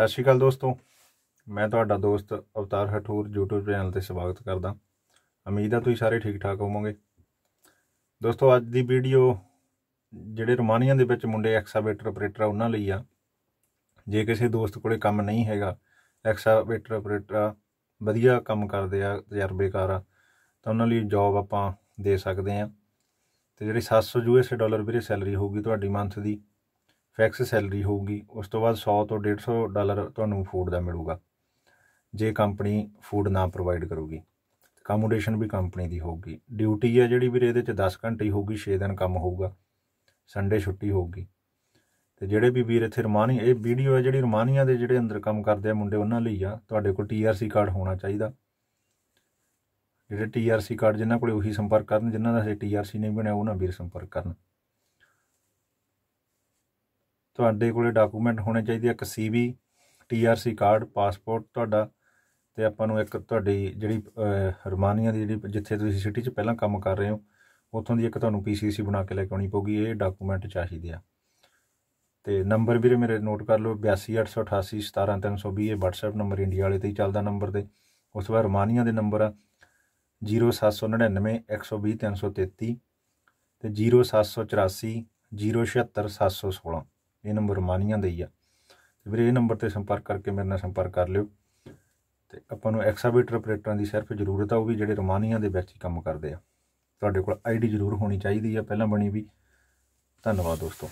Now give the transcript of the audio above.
ਸਤਿ ਸ਼੍ਰੀ ਅਕਾਲ ਦੋਸਤੋ ਮੈਂ ਤੁਹਾਡਾ ਦੋਸਤ ਅਵਤਾਰ ਹਠੂਰ YouTube ਚੈਨਲ ਤੇ ਸਵਾਗਤ ਕਰਦਾ ਉਮੀਦ ਆ ਤੁਸੀਂ ਸਾਰੇ ਠੀਕ ਠਾਕ ਹੋਵੋਗੇ ਦੋਸਤੋ ਅੱਜ ਦੀ ਵੀਡੀਓ ਜਿਹੜੇ ਰੋਮਾਨੀਆ ਦੇ ਵਿੱਚ ਮੁੰਡੇ ਐਕਸਾਵੇਟਰ ਆਪਰੇਟਰ ਉਹਨਾਂ ਲਈ ਆ ਜੇ ਕਿਸੇ ਦੋਸਤ ਕੋਲੇ ਕੰਮ ਨਹੀਂ ਹੈਗਾ ਐਕਸਾਵੇਟਰ ਆਪਰੇਟਰ ਵਧੀਆ ਕੰਮ ਕਰਦੇ ਆ ਤਜਰਬੇਕਾਰ ਆ ਤਾਂ ਉਹਨਾਂ ਲਈ ਜੌਬ ਆਪਾਂ ਦੇ ਸਕਦੇ ਆ ਤੇ ਜਿਹੜੀ 700 ਯੂਐਸ ਡਾਲਰ ਵੀਰੇ ਸੈਲਰੀ ਹੋਊਗੀ ਤੁਹਾਡੀ ਮੰਥ ਦੀ ਫਿਕਸ ਸੈਲਰੀ ਹੋਊਗੀ ਉਸ ਤੋਂ ਬਾਅਦ 100 ਤੋਂ 150 ਡਾਲਰ ਤੁਹਾਨੂੰ ਫੂਡ ਦਾ ਮਿਲੂਗਾ ਜੇ ਕੰਪਨੀ ਫੂਡ ਨਾ ਪ੍ਰੋਵਾਈਡ ਕਰੂਗੀ ਅਕਮੋਡੇਸ਼ਨ ਵੀ ਕੰਪਨੀ ਦੀ ਹੋਊਗੀ ਡਿਊਟੀ ਹੈ ਜਿਹੜੀ ਵੀਰੇ ਇਹਦੇ ਚ 10 ਘੰਟੇ ਹੀ ਹੋਊਗੀ 6 ਦਿਨ ਕੰਮ ਹੋਊਗਾ ਸੰਡੇ ਛੁੱਟੀ ਹੋਊਗੀ ਤੇ ਜਿਹੜੇ ਵੀ ਵੀਰ ਇੱਥੇ ਰਮਾਨੀ ਇਹ ਵੀਡੀਓ ਹੈ ਜਿਹੜੀ ਰਮਾਨੀਆਂ ਦੇ ਜਿਹੜੇ ਅੰਦਰ ਕੰਮ ਕਰਦੇ ਆ ਮੁੰਡੇ ਉਹਨਾਂ ਲਈ ਆ ਤੁਹਾਡੇ ਕੋਲ ਟੀਆਰਸੀ ਕਾਰਡ ਹੋਣਾ ਚਾਹੀਦਾ ਜਿਹੜੇ ਟੀਆਰਸੀ ਕਾਰਡ ਜਿਨ੍ਹਾਂ ਕੋਲੇ ਉਹੀ ਸੰਪਰਕ ਕਰਨ ਜਿਨ੍ਹਾਂ ਦਾ ਹਜੇ ਟੀਆਰਸੀ ਨਹੀਂ ਬਣਿਆ ਉਹਨਾਂ ਵੀਰ ਸੰਪਰਕ ਕਰਨ ਤੁਹਾਡੇ ਕੋਲੇ ਡਾਕੂਮੈਂਟ ਹੋਣੇ ਚਾਹੀਦੇ ਇੱਕ ਸੀਵੀ ਟੀਆਰਸੀ ਕਾਰਡ ਪਾਸਪੋਰਟ ਤੁਹਾਡਾ ਤੇ ਆਪਾਂ ਨੂੰ ਇੱਕ ਤੁਹਾਡੀ ਜਿਹੜੀ ਰਮਾਨੀਆ ਦੀ ਜਿਹੜੀ ਜਿੱਥੇ ਤੁਸੀਂ ਸਿਟੀ 'ਚ ਪਹਿਲਾਂ ਕੰਮ ਕਰ ਰਹੇ ਹੋ ਉੱਥੋਂ ਦੀ ਇੱਕ ਤੁਹਾਨੂੰ ਪੀਸੀਸੀ ਬਣਾ ਕੇ ਲੈ ਕੇ ਆਉਣੀ ਪਊਗੀ ਇਹ ਡਾਕੂਮੈਂਟ ਚਾਹੀਦੇ ਆ ਤੇ ਨੰਬਰ ਵੀਰੇ ਮੇਰੇ ਨੋਟ ਕਰ ਲਓ 8288817320 ਇਹ WhatsApp ਨੰਬਰ ਇੰਡੀਆ ਵਾਲੇ ਤੇ ਹੀ ਚੱਲਦਾ ਨੰਬਰ ਤੇ ਉਸ ਤੋਂ ਬਾਅਦ ਰਮਾਨੀਆ ਦੇ ਨੰਬਰ ਆ 0799120333 ਤੇ 0784076 ਇਹ ਨੰਬਰ ਮਾਨੀਆਂ ਦਾ ਹੀ ਆ ਤੇ ਵੀਰੇ ਇਹ ਨੰਬਰ ਤੇ ਸੰਪਰਕ ਕਰਕੇ ਮੇਰੇ ਨਾਲ ਸੰਪਰਕ ਕਰ ਲਿਓ ਤੇ ਆਪਾਂ ਨੂੰ ਐਕਸਾਬੀਟਰ ਆਪਰੇਟਰਾਂ ਦੀ ਸਿਰਫ ਜ਼ਰੂਰਤ ਆਉਗੀ ਜਿਹੜੇ ਰਮਾਨੀਆਂ ਦੇ ਵਿੱਚ ਹੀ ਕੰਮ ਕਰਦੇ ਆ ਤੁਹਾਡੇ ਕੋਲ ਆਈਡੀ ਜ਼ਰੂਰ ਹੋਣੀ ਚਾਹੀਦੀ ਆ ਪਹਿਲਾਂ ਬਣੀ ਵੀ ਧੰਨਵਾਦ ਦੋਸਤੋ